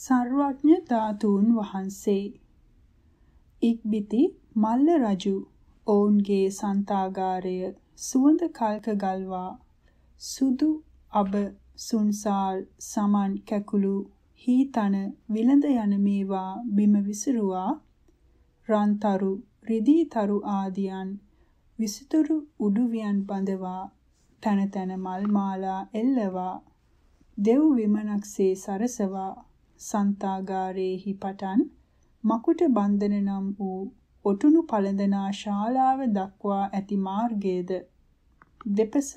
සර්වඥ ධාතුන් වහන්සේ. ඉක්බිති මල්ල රජු ඔවුන්ගේ සන්තාගාරය සුවඳ කල්ක ගල්වා සුදු අබ සුන්සාල් සමන් කැකුළු හීතන විලඳ යන මේවා බිම විසිරුවා රන්තරු රිදීතරු ආදියන් විසිතුරු උඩුවියන් බඳවා තන තන මල් මාලා එල්ලවා දෙව් විමනක්සේ සරසවා සන්තාගාරයේහි පටන් මකුට බන්ධන නම් වූ ඔටුනු පළඳනා ශාලාව දක්වා ඇති මාර්ගයේද දෙපස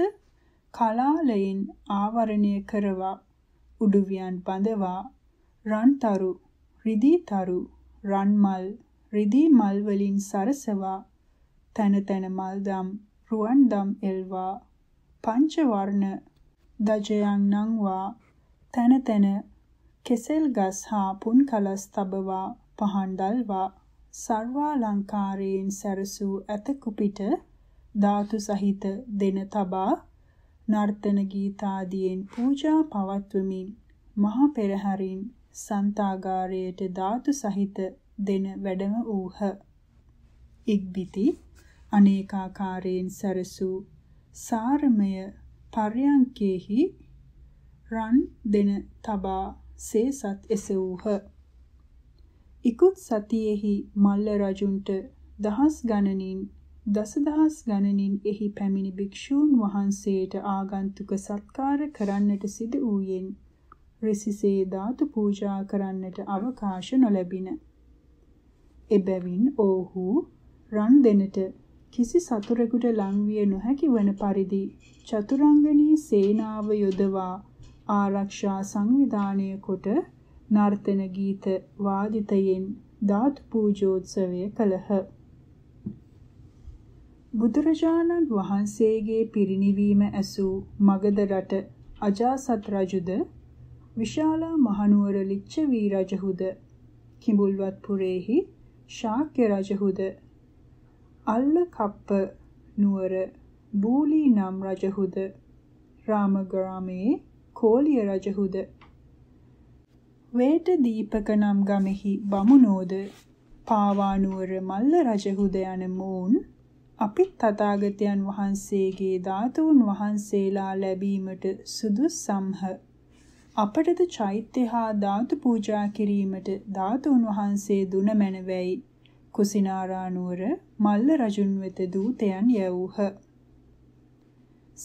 කලාලයෙන් ආවරණය කරවා උඩුවියන් බඳවා රන්තරු රිදීතරු රන්මල් රිදී මල් වලින් සරසවා තන තන මල්දම් රුවන්දම් එල්වා පංච වර්ණ දජයන් නංවා තන තන කෙසෙල් ගස් හා පුන් කලස් තබවා පහන් දල්වා සර්වාලංකාරයෙන් සැරසූ ඇත කුපිට ධාතු සහිත දෙන තබා නර්තන ගීතාදීන් පූජා පවත්වමින් මහා පෙරහැරින් සන්තාගාරයට ධාතු සහිත දෙන වැඩම වූහ. ඉක්බිති අනේකාකාරයෙන් සැරසූ සාරමය පර්යංකේහි රන් දෙන තබා සේ සත් එසවූහ. ඉකුත් සතියෙහි මල්ල රජුන්ට දහස් ගණනින් දසදහස් ගණනින් එහි පැමිණි භික්ෂූන් වහන්සේට ආගන්තුක සත්කාර කරන්නට සිදු වූයෙන් රිසිසේ ධාතු පූජා කරන්නට අවකාශ නොලැබින. එබැවින් ඔවුහු රන් දෙනට කිසි සතුරෙකුට ලංවිය නොහැකි වන පරිදි චතුරංගනී සේනාව යොදවා ආරක්ෂා සංවිධානය කොට නර්තන ගීත වාදිතයෙන් ධාතු පූජෝත්සවය කළහ. බුදුරජාණන් වහන්සේගේ පිරිණිවීම ඇසූ මගධ රට අජාසත් රජුද විශාලා මහනුවර ලිච්ඡවී රජහුද කිඹුල්වත්පුරේහි ශාක්‍ය රජහුද අල්ල කප්ප නුවර බූලී නම් රජහුද රාමග්‍රාමේ කෝලිය රජහුද වේට දීපක නම් ගමෙහි බමුණෝද පාවානුවර මල්ල රජහුද යන මූන් අපිත් තථාගතයන් වහන්සේගේ ධාතුන් වහන්සේලා ලැබීමට සුදුසම්හ අපටද චෛත්‍ය හා ධාතු පූජා කිරීමට ධාතුන් වහන්සේ දුන මැනවැයි කුසිනාරානුවර මල්ල රජුන් වෙත දූතයන් යැවූහ.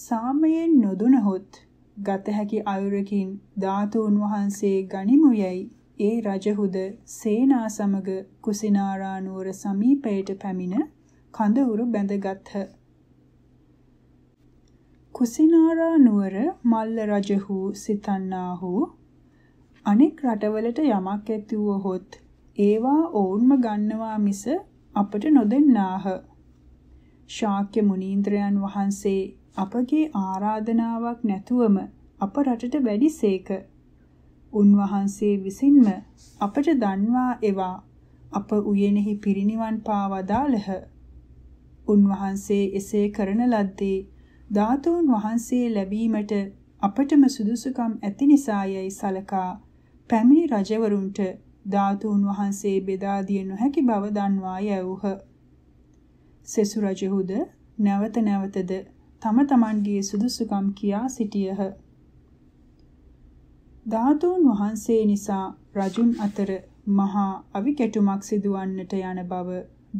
සාමයෙන් නොදුනහොත් ගත හැකි අයුරකින් ධාතුන් වහන්සේ ගනිමු යයි ඒ රජහුද සේනා සමග කුසිනාරා නුවර සමීපයට පැමිණ කඳවුරු බැඳගත්හ. කුසිනාරා නුවර මල්ල රජහු සිතන්නාහු අනෙක් රටවලට යමක් ඇති වූහොත් ඒවා ඔවුන්ම ගන්නවා මිස අපට නොදෙන්නාහ. ශාක්‍ය මුනීන්ද්‍රයන් වහන්සේ අපගේ ආරාධනාවක් නැතුවම අප රටට වැඩිසේක. උන්වහන්සේ විසින්ම අපට දන්වා එවා අප උයනෙහි පිරිනිවන් පාවදාළහ. උන්වහන්සේ එසේ කරන ලද්දේ ධාතුන් වහන්සේ ලැබීමට අපටම සුදුසුකම් ඇති නිසායයි සලකා පැමිණි රජවරුන්ට ධාතුන් වහන්සේ බෙදා දිය නොහැකි බව දන්වා යැවුහ. සෙසු රජහුද නැවත නැවතද තම තමන්ගේ සුදුසුකම් කියා සිටියහ. ධාතුන් වහන්සේ නිසා රජුන් අතර මහා අවිකැටුමක් සිදුවන්නට යන බව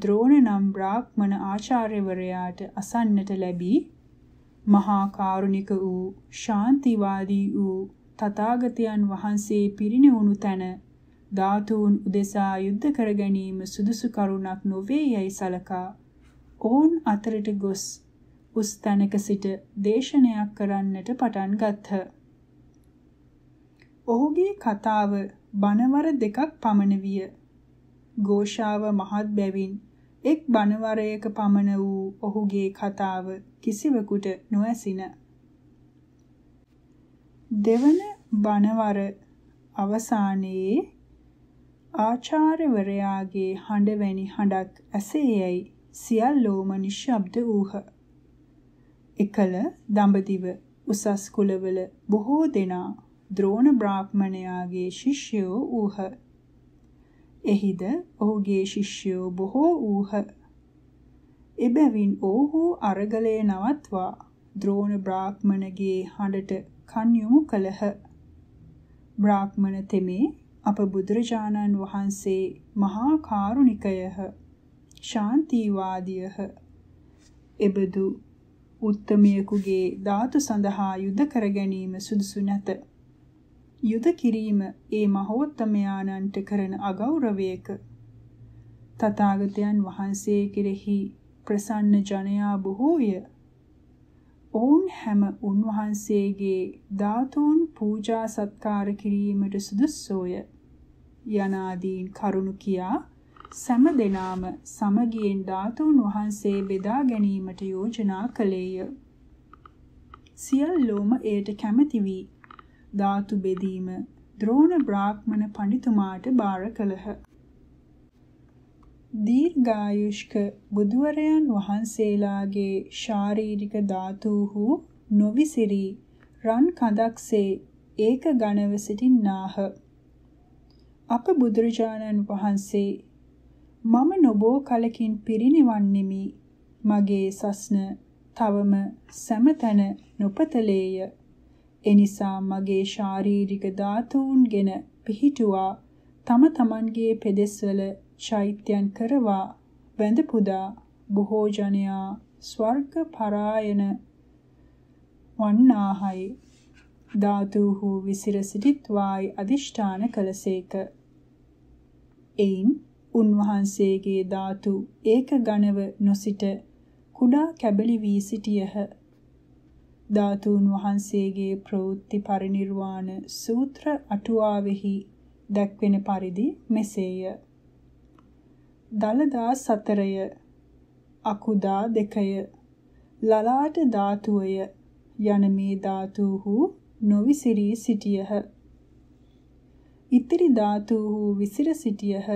ද්‍රෝණ නම් බ්‍රාහ්මණ ආචාර්යවරයාට අසන්නට ලැබී මහා කාරුණික වූ ශාන්තිවාදී වූ තථාගතයන් වහන්සේ පිරිණිවුණු තැන ධාතුන් උදෙසා යුද්ධ කර ගැනීම සුදුසු කරුණක් නොවේ යයි සලකා ඔවුන් අතරට ගොස් උස්තනක සිට දේශනයක් කරන්නට පටන් ගත්හ. ඔහුගේ කතාව බණවර දෙකක් පමණ විය. ഘോഷාව මහත් බැවින් එක් බණවරයක පමණ වූ ඔහුගේ කතාව කිසිවෙකුට නොඇසින. දෙවන බණවර අවසානයේ ආචාර්යවරයාගේ හඬ වැනි හඬක් ඇසේයයි සියල්ලෝම නිශ්ශබ්ද වූහ. එකල දඹදිව උසස් කුලවල බොහෝ දෙනා ද්‍රෝණ බ්‍රාහ්මණයාගේ ශිෂ්‍යයෝ වූහ. එහිද ඔහුගේ ශිෂ්‍යයෝ බොහෝ වූහ. එබැවින් ඔහු අරගලය නවත්වා ද්‍රෝණ බ්‍රාහ්මණගේ හඬට කන් යොමු කළහ. බ්‍රාහ්මණ තෙමේ අප බුදුරජාණන් වහන්සේ මහා කාරුණිකයහ. ශාන්තිවාදීයහ. එබදු උත්තමියෙකුගේ ධාතු සඳහා යුද කර ගැනීම සුදුසු නැත. යුද කිරීම ඒ මහෝත්තමයාණන්ට කරන අගෞරවයක. තථාගතයන් වහන්සේ කෙරෙහි ප්‍රසන්න ජනයා බොහෝය. ඔවුන් හැම උන්වහන්සේගේ ධාතුන් පූජා සත්කාර කිරීමට සුදුස්සෝය. යනාදීන් කරුණු කියා සෑම දිනාම සමගියෙන් ධාතුන් වහන්සේ බෙදා ගැනීමට යෝජනා කළේය. සියල්ලෝම එයට කැමැති වී ධාතු බෙදීම ද්‍රෝණ බ්‍රාහ්මණ පඬිතුමාට බාර කළහ. දීර්ඝායුෂ්ක බුදුවරයන් වහන්සේලාගේ ශාරීරික ධාතුහු නොවිසිරි රන් කඳක්සේ ඒක ඝනව සිටින්නාහ. අප බුදුරජාණන් වහන්සේ මම නොබෝ කලකින් පිරිනිවන්නෙමි මගේ සස්න තවම සමතන නොපතලේය එනිසා මගේ ශාරීරික ධාතුන්ගෙන පිහිටුවා තම තමන්ගේ පෙදෙස්වල චෛත්‍යයන් කරවා වැඳ පුදා බොහෝ ජනයා ස්වර්ග පරායන වන්නාහයි ධාතුහු විසිර සිටිත්වායි අදිෂ්ඨාන කළසේක එයින් උන්වහන්සේගේ ධාතු ඒක ඝනව නොසිට කුඩා කැබලි වී සිටියහ. ධාතුන් වහන්සේගේ ප්‍රවෘත්ති පරිණිර්වාණ සූත්‍ර අටුවාවෙහි දැක්වෙන පරිදි මෙසේය. දලදා සතරය අකුදා දෙකය ලලාට ධාතුවය යන මේ ධාතුහු නොවිසිරී සිටියහ. ඉතිරි ධාතුහු විසිර සිටියහ.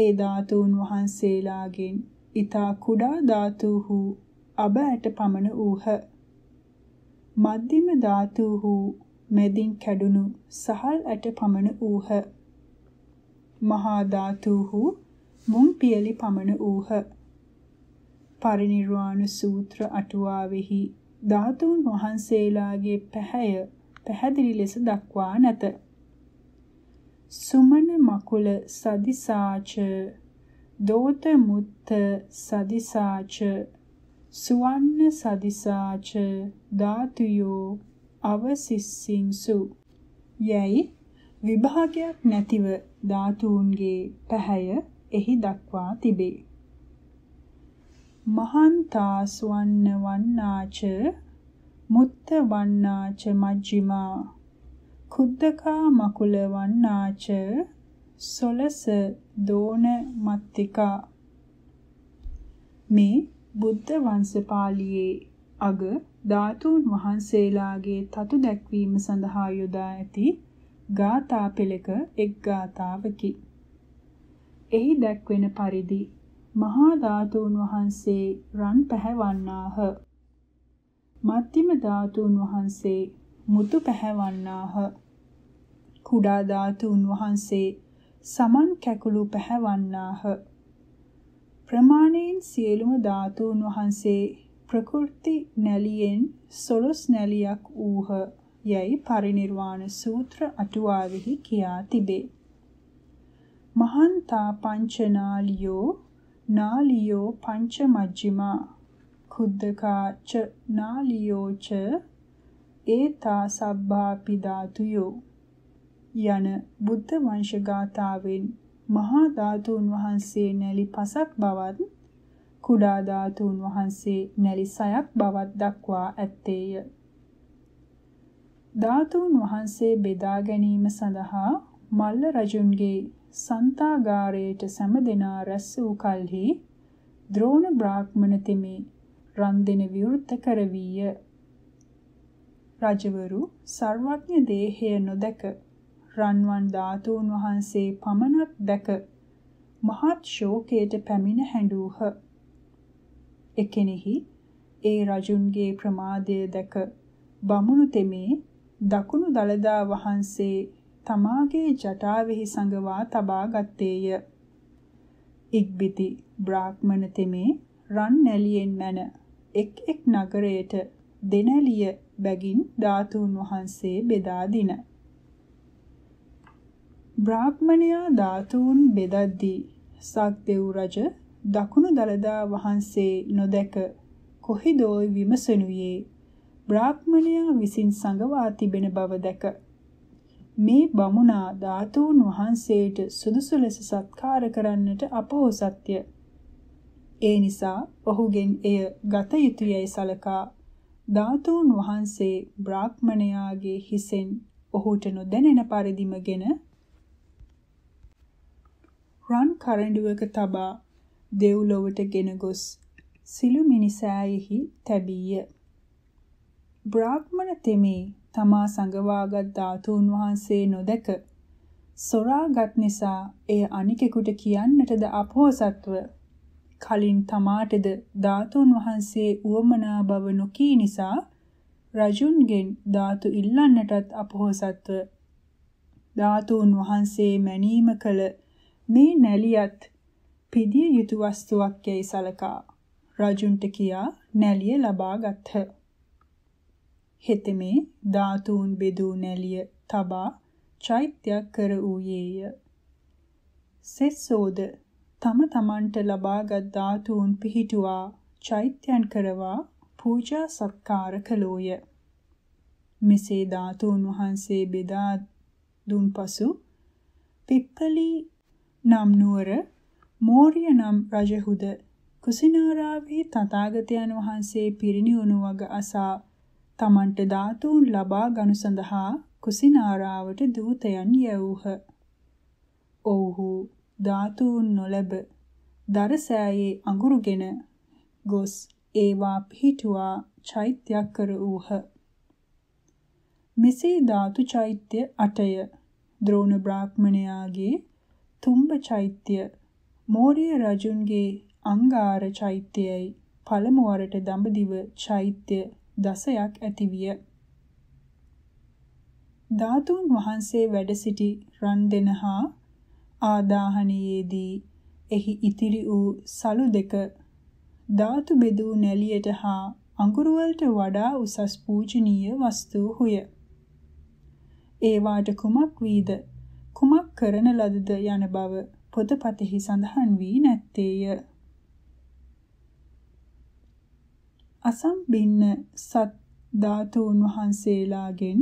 ඒ ධාතුන් වහන්සේලාගෙන් ඊතා කුඩා ධාතුහු අබෑට පමණ වූහ. මධ්‍යම ධාතුහු මෙදින් කැඩුණු සහල් ඇට පමණ වූහ. මහා ධාතුහු මුම් පියලි පමණ වූහ. පරිනිර්වාණ සූත්‍ර අටුවාවෙහි ධාතුන් වහන්සේලාගේ පැහැය පැහැදිලි ලෙස දක්වා නැත. සුමන මකුල සදිසාච දෝත මුත්ත සදිසාච සුවන්න සදිසාච ධාතුයෝ අවසිස්සින්සු යැයි විභාගයක් නැතිව ධාතුන්ගේ පැහැය එහි දක්වා තිබේ මහන්තා සුවන්න වන්නාච මුත්ත වන්නාච මජ්ජිමා කුද්දකා මකුල වන්නාච සොලස දෝන මත්තිකා මේ බුද්ධ වංශපාලියේ අග ධාතුන් වහන්සේලාගේ තතු දැක්වීම සඳහා යොදා ඇති ගාථා පෙළක එක් ගාථාවකි. එහි දැක්වෙන පරිදි මහා ධාතුන් වහන්සේ රන් පැහැවන්නාහ. මධ්‍යම ධාතුන් වහන්සේ මුතු පැහැවන්නාහ. කුඩා ධාතුන් වහන්සේ සමන් කැකුළු පැහැවන්නාහ. ප්‍රමාණයෙන් සියලුම ධාතුන් වහන්සේ ප්‍රකෘති නැලියෙන් සොළොස් නැලියක් වූහ යැයි පරිනිර්වාණ සූත්‍ර අටුවාවෙහි කියා තිබේ. මහන්තා පංචනාලියෝ නාලියෝ පංච මජ්ජිමා කුද්දකා ච නාලියෝ ච ඒතා සබ්බාපි ධාතුයෝ යන බුද්ධ වංශ ගාථාවෙන් මහා ධාතුන් වහන්සේ නැලි පසක් බවත් කුඩා ධාතුන් වහන්සේ නැලි සයක් බවත් දක්වා ඇත්තේය. ධාතුන් වහන්සේ බෙදා ගැනීම සඳහා මල්ල රජුන්ගේ සන්තාගාරයට සැමදෙනා රැස් වූ කලෙහි ද්‍රෝණ බ්‍රාහ්මණ තෙමේ රන් දෙන විවෘත කරවීය. රජවරු සර්වඥ දේහය නොදක රන්වන් ධාතුන් වහන්සේ පමණක් දැක මහත් ශෝකයට පැමිණ හැඬූහ. එකෙනෙහි ඒ රජුන්ගේ ප්‍රමාදය දැක බමුණු තෙමේ දකුණු දළදා වහන්සේ තමාගේ ජටාවෙහි සංගවා තබා ගත්තේය. ඉක්බිති බ්‍රාහ්මණ තෙමේ රන් නැලියෙන් මැන එක් එක් නගරයට දෙනැලිය බැගින් ධාතුන් වහන්සේ බෙදා දිනා බ්‍රාහ්මණයා ධාතුන් බෙදද්දී සක්දෙව් රජ දකුණු දළදා වහන්සේ නොදැක කොහිදෝයි විමසනුයේ බ්‍රාහ්මණයා විසින් සංගවා තිබෙන බව දැක මේ බමුණා ධාතුන් වහන්සේට සුදුසු ලෙස සත්කාර කරන්නට අපෝසත්ය ඒ නිසා ඔහුගෙන් එය ගත යුතුයයි සලකා ධාතුන් වහන්සේ බ්‍රාහ්මණයාගේ හිසෙන් ඔහුට නොදැනෙන පරිදිමගෙන රන් කරඬුවක තබා දෙව්ලොවට ගෙන ගොස් සිළු මිනිසෑයෙහි තැබීය. බ්‍රාහ්මණ තෙමේ තමා සංගවාගත් ධාතුන් වහන්සේ නොදක සොරාගත් නිසා එය අනිකෙකුට කියන්නටද අපොහසත්ව කලින් තමාටද ධාතුන් වහන්සේ උවමනා බව නොකී නිසා රජුන්ගෙන් ධාතු ඉල්ලන්නටත් අපොහසත්ව ධාතුන් වහන්සේ මැනීම කළ මේ නැලියත් පෙදිය යුතු වස්තුවක් යයි සලකා රජුන්ට කියා නැලිය ලබා ගත්හ. හෙතෙමේ ධාතුන් බෙදූ නැලිය තබා චෛත්‍යයක් කර වූයේය. සෙස්සෝද තම තමන්ට ලබාගත් ධාතුන් පිහිටුවා චෛත්‍යයන් කරවා පූජා සත්කාර කළෝය. මෙසේ ධාතුන් වහන්සේ බෙදා දුන් පසු පිප්පලී නම් නුවර මෝරිය නම් රජහුද කුසිනාරාවේ තථාගතයන් වහන්සේ පිරිණිවුණු වග අසා තමන්ට ධාතුන් ලබා ගනු සඳහා කුසිනාරාවට දූතයන් යැවූහ. ඔව්හු ධාතුන් නොලැබ දරසෑයේ අඟුරුගෙන ගොස් ඒවා පිහිටුවා චෛත්‍යයක් කර වූහ. මෙසේ ධාතු චෛත්‍ය 8ය ද්‍රෝණ බ්‍රාහ්මණයාගේ තුම්බ චෛත්‍ය මෝර්ය රජුන්ගේ අංගාර චෛත්‍යයයි පළමුවරට දඹදිව චෛත්‍ය දසයක් ඇතිවිය. ධාතුන් වහන්සේ වැඩ සිටි රන්දෙනහා ආදාහනයේදී එහි ඉතිරි වූ සලු දෙක ධාතු බෙදූ නැලියට හා අඟුරුවලට වඩා උසස් පූජනීය වස්තු හුය. ඒවාට කුමක් වීද කුමක් කරන ලදද යන බව පොතපතෙහි සඳහන් වී නැත්තේය. අසම්බින්න සත් ධාතුන් වහන්සේලාගෙන්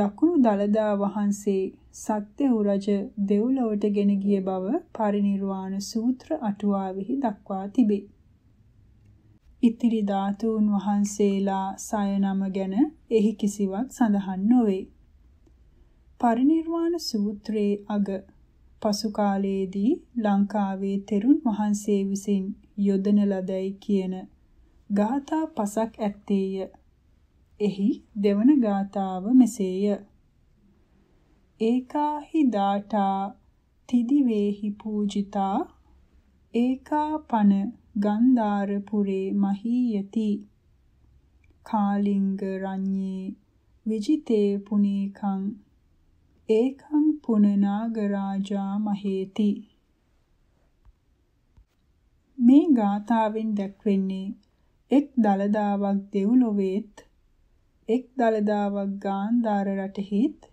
දකුණු දලදා වහන්සේ සත්‍යෝ රජ දෙව්ලොවට ගෙන ගිය බව පරිණිරවාණ සූත්‍ර අටුවාවෙහි දක්වා තිබේ. ඉතිරි ධාතුන් වහන්සේලා සයනම ගැන එහි කිසිවක් සඳහන් නොවේ. පරිනිර්වාණ සූත්‍රයේ අග පසු කාලයේදී ලංකාවේ තෙරුන් වහන්සේ විසින් යොදන ලදයි කියන ගාථා පසක් ඇත්තේය. එහි දෙවන ගාථාව මෙසේය. ඒකාහි දාඨා තිදිවේහි පූජිතා ඒකා පන ගන්ධාර පුරේ මහීයති කාලිංග රඤ්ඤේ විජිතේ පුනේකං ඒකං පුනනාගරාජා මහේති මේ ගාථාවෙන් දැක්වෙන්නේ එක් දලදාවක් දෙව්ලොවේත් එක් දලදාවක් ගාන්ධාර රටෙහිත්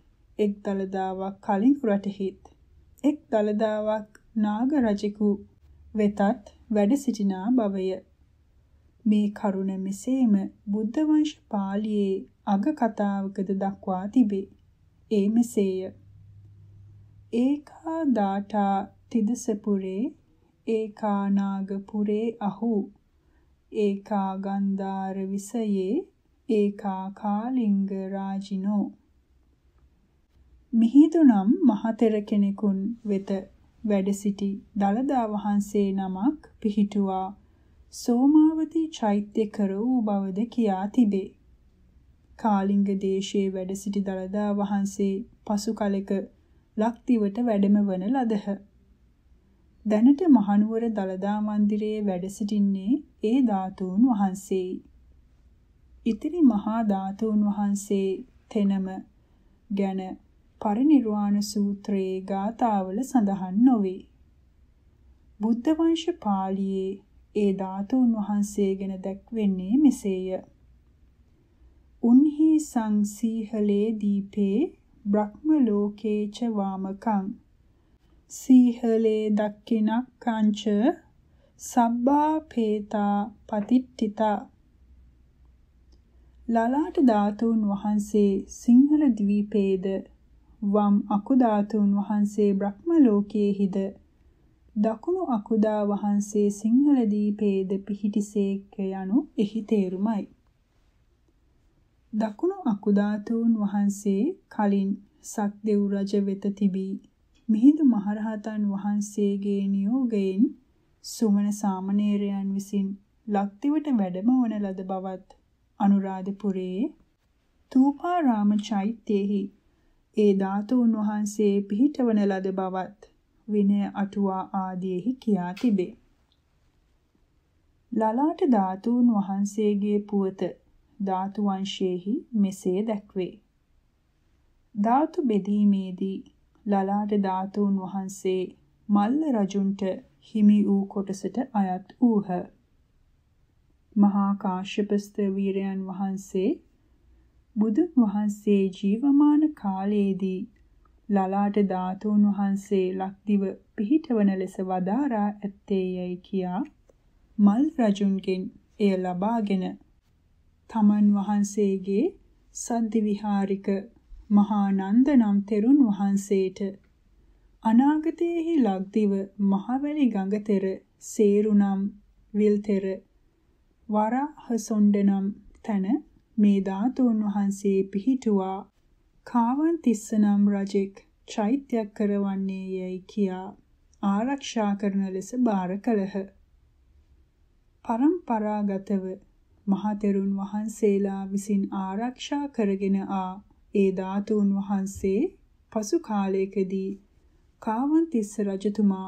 එක් දලදාවක් කලිඟු රටෙහිත් එක් දලදාවක් නාග රජෙකු වෙතත් වැඩ සිටිනා බවය මේ කරුණ මෙසේම බුද්ධ වංශ පාළියේ අග කතාවකද දක්වා තිබේ ඒ මෙසේය. ඒකා දාඨා තිදසපුරේ ඒකා නාගපුරේ අහු ඒකා ගන්ධාර විසයේ ඒකා කාලිංග රාජිනෝ මිහිඳුනම් මහතෙර කෙනෙකුන් වෙත වැඩ සිටි දලදා වහන්සේ නමක් පිහිටුවා සෝමාවති චෛත්‍ය කර වූ බවද කියා තිබේ. කාලිංග දේශයේ වැඩ සිටි දළදා වහන්සේ පසු කලෙක ලක්දිවට වැඩම වන ලදහ. දැනට මහනුවර දළදා මන්දිරයේ වැඩ සිටින්නේ ඒ ධාතුන් වහන්සේයි. ඉතිරි මහා ධාතුන් වහන්සේ තෙනම ගැන පරිනිර්වාණ සූත්‍රයේ ගාථාවල සඳහන් නොවේ. බුද්ධ වංශ පාළියේ ඒ ධාතුන් වහන්සේ ගැන දැක්වෙන්නේ මෙසේය. සංහි සංසීහලේ දීපේ බ්‍රහ්ම ලෝකේච වාමකං සීහලේ දක්ඛිනක්ඛංච සබ්බා පේතා පතිට්ඨිතා ලලාට ධාතුන් වහන්සේ සිංහල ද්වීපේද වම් අකු ධාතුන් වහන්සේ බ්‍රහ්ම ලෝකයේහිද දකුණු අකුදා වහන්සේ සිංහල දීපේද පිහිටිසේක යනු එහි තේරුමයි දකුණු අකුධාතූන් වහන්සේ කලින් සක්දෙව් රජ වෙත තිබී මිහිඳු මහරහතන් වහන්සේගේ නියෝගයෙන් සුමන සාමණේරයන් විසින් ලක්දිවට වැඩමවන ලද බවත් අනුරාධපුරයේ තූපාරාම චෛත්‍යයෙහි ඒ ධාතුන් වහන්සේ පිහිටවන ලද බවත් විනය අටුවා ආදීෙහි කියා තිබේ. ලලාට ධාතුන් වහන්සේගේ පුවත ධාතු වංශයේහි මෙසේ දැක්වේ. ධාතු බෙදීමේදී ලලාට ධාතුන් වහන්සේ මල්ල රජුන්ට හිමි වූ කොටසට අයත් වූහ. මහා කාශ්‍යපස්ත වීරයන් වහන්සේ බුදුන් වහන්සේ ජීවමාන කාලයේදී ලලාට ධාතුන් වහන්සේ ලක්දිව පිහිටවන ලෙස වදාරා ඇත්තේයයි කියා මල් රජුන්ගෙන් එය ලබාගෙන තමන් වහන්සේගේ සද්දි විහාරික මහානන්ද නම් තෙරුන් වහන්සේට අනාගතයේහි ලක්දිව මහවැලි ගඟතෙර සේරු නම් විල්තෙර වරහසොණ්ඩ නම් තන මේ ධාතුන් වහන්සේ පිහිටුවා කාවන් තිස්ස නම් රජෙක් චෛත්‍යයක් කරවන්නේ යැයි කියා ආරක්ෂා කරන ලෙස බාර කළහ. පරම්පරාගතව මහතෙරුන් වහන්සේලා විසින් ආරක්ෂා කරගෙන ආ ඒ ධාතුන් වහන්සේ පසු කාලයකදී කාවන්තිස්ස රජතුමා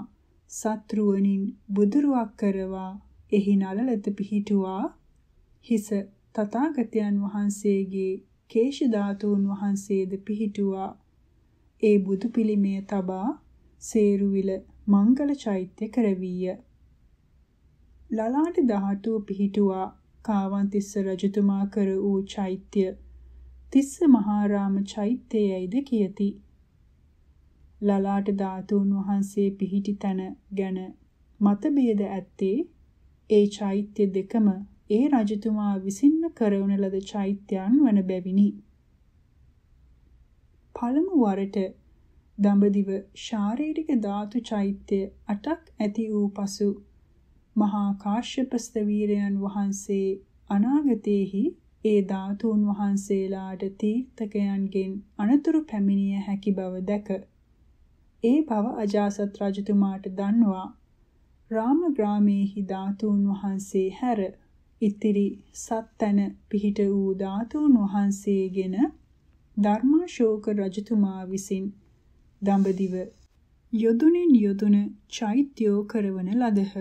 සත්‍රුවණින් බුදුරුවක් කරවා එහි නලලත පිහිටුවා හිස තථාගතයන් වහන්සේගේ කේශ ධාතුන් වහන්සේද පිහිටුවා ඒ බුදු පිළිමය තබා සේරුවිල මංගල චෛත්‍ය කරවීය ලලාට ධාතුව පිහිටුවා කාවන්තිස්ස රජතුමා කර වූ චෛත්‍ය තිස්ස මහාරාම චෛත්‍යයයිද කියති. ලලාට ධාතුන් වහන්සේ පිහිටි තැන ගැන මතභේද ඇත්තේ ඒ චෛත්‍ය දෙකම ඒ රජතුමා විසින්ම කරවන ලද චෛත්‍යයන් වන බැවිනි. පළමු වරට දඹදිව ශාරීරික ධාතු චෛත්‍ය 8ක් ඇති වූ පසු මහා කාශ්‍යප ස්තවීරයන් වහන්සේ අනාගතයේහි ඒ ධාතුන් වහන්සේලාට තීර්ථකයන්ගෙන් අනතුරු පැමිණිය හැකි බව දැක ඒ බව අජාසත් රජතුමාට දන්වා රාම ග්‍රාමේහි ධාතුන් වහන්සේ හැර ඉතිරි සත්තන පිහිට වූ ධාතුන් වහන්සේගෙන ධර්මාශෝක රජතුමා විසින් දඹදිව යොදුනින් යොදුන චෛත්‍යෝ කරවන ලදහ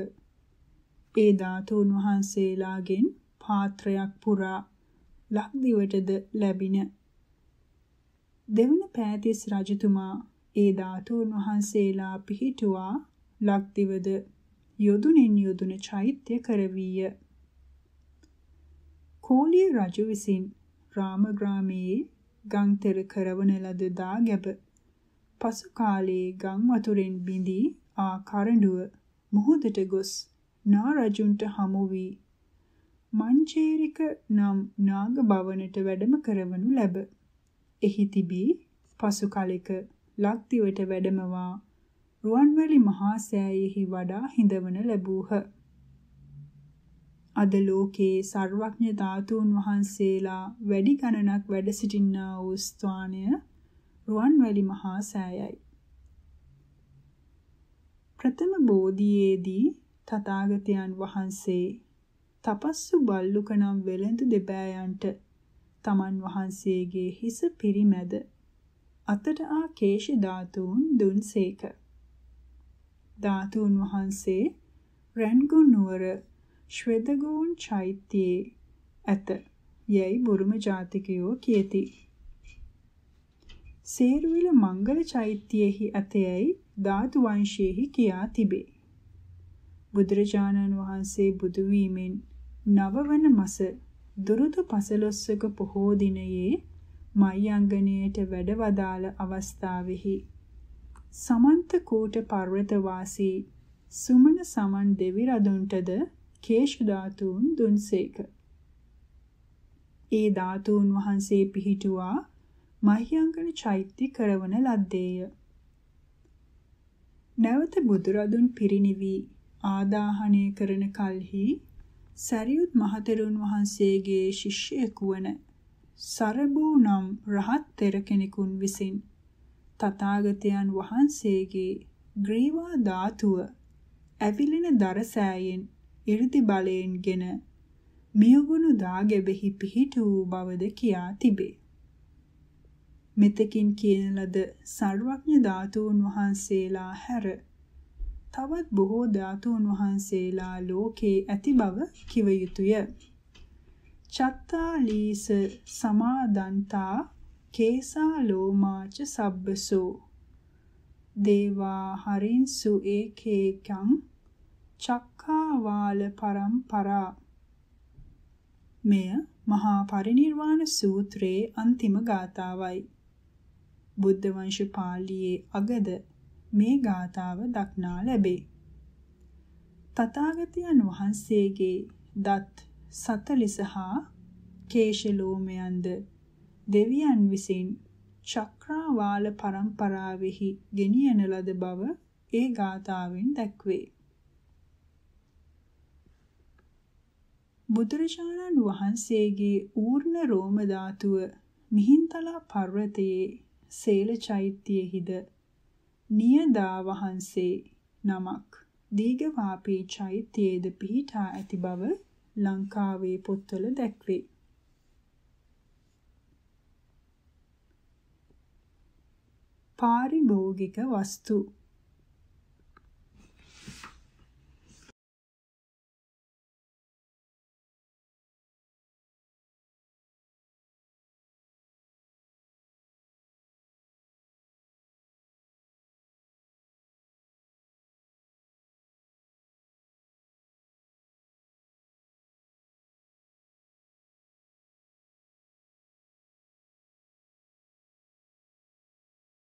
ඒ ධාතුන් වහන්සේලාගෙන් පාත්‍රයක් පුරා ලක්දිවටද ලැබින දෙවන පෑතිස් රජතුමා ඒ ධාතුන් වහන්සේලා පිහිටුවා ලක්දිවද යොදුනෙන් යොදුන චෛත්‍ය කරවීය කෝලිය රජු විසින් රාමග්‍රාමයේ ගංතෙර කරවන ලද දාගැබ පසු කාලයේ ගම් වතුරෙන් බිඳී ආ කරඬුව මුහුදට ගොස් නා රජුන්ට හමු වී මංචේරික නම් නාග භවනට වැඩම කරවනු ලැබ. එහි තිබී පසු කලෙක ලක්දිවට වැඩමවා රුවන්වැලි මහා සෑයෙහි වඩා හිඳවන ලැබූහ. අද ලෝකයේ ਸਰවඥ ධාතුන් වහන්සේලා වැඩි ගණනක් වැඩ සිටින්නා වූ ස්ථානය රුවන්වැලි මහා සෑයයි. ප්‍රථම බෝධියේදී තථාගතයන් වහන්සේ තපස්සු බල්ලුක නම් වෙලෙඳු දෙබෑයන්ට තමන් වහන්සේගේ හිස පිරිමැද අතට ආ කේශ ධාතුන් දුන්සේක ධාතුන් වහන්සේ රන්ගුන් නුවර ශ්වේදගෝන් චෛත්‍යයේ ඇත යයි බුරුම ජාතිකයෝ කියති සේරුවිල මංගල චෛත්‍යයෙහි ඇතයයි ධාතු වංශයෙහි කියා තිබේ බුදුරජාණන් වහන්සේ බුදු වීමෙන් නවවන මස දුරුදු පසළොස්වක පොහෝ දිනයේ මයංගණයට වැඩවදාළ අවස්ථාවෙහි සමන්ත කූට පර්වතවාසී සුමන සමන් දෙවි රදුන්ටද කේශ ධාතුන් දුන්සේක. ඒ ධාතුන් වහන්සේ පිහිටුවා මහ්‍යංගන චෛත්‍ය කරවන ලද්දේය. නැවත බුදුරදුන් පිරිණිවි ආදාහණය කරන කලෙහි සරියුත් මහතෙරුන් වහන්සේගේ ශිෂ්‍යයෙකු වන සරබූ නම් රහත් තෙර කෙනෙකුන් විසින් තථාගතයන් වහන්සේගේ ග්‍රීවා ධාතුව ඇවිලෙන දරසෑයෙන් 이르දි බලයෙන්ගෙන මියුගුණු දාගෙබෙහි පිහිට වූ බවද කියා තිබේ. මෙතකින් කියන ලද සර්වඥ ධාතුන් වහන්සේලා හැර තවත් බොහෝ ධාතුන් වහන්සේලා ලෝකේ ඇති බව කිව යුතුය. චත්තාලීස සමාදන්තා කේසා ලෝමාච සබ්බසෝ දේවා හරින්සු ඒකේකං චක්කාවාල පරම්පරා මෙය මහා පරිනිර්වාණ සූත්‍රයේ අන්තිම ගාතාවයි බුද්ධ වංශ පාළියේ අගද මේ ගාථාව දක්නා ලැබේ. තථාගතයන් වහන්සේගේ දත් සතලිස හා කේශලෝමයන්ද දෙවියන් විසින් චක්‍රාවාල පරම්පරාවෙහි ගෙනියන ලද බව ඒ ගාථාවෙන් දැක්වේ. බුදුරජාණන් වහන්සේගේ ඌර්ණ රෝම ධාතුව මිහින්තලා පර්වතයේ සේල චෛත්‍යයේහිද නියදා වහන්සේ නමක් දීඝවාපී චෛත්‍යයේද පිහිටා ඇති බව ලංකාවේ පොත්වල දැක්වේ. පාරිභෝගික වස්තු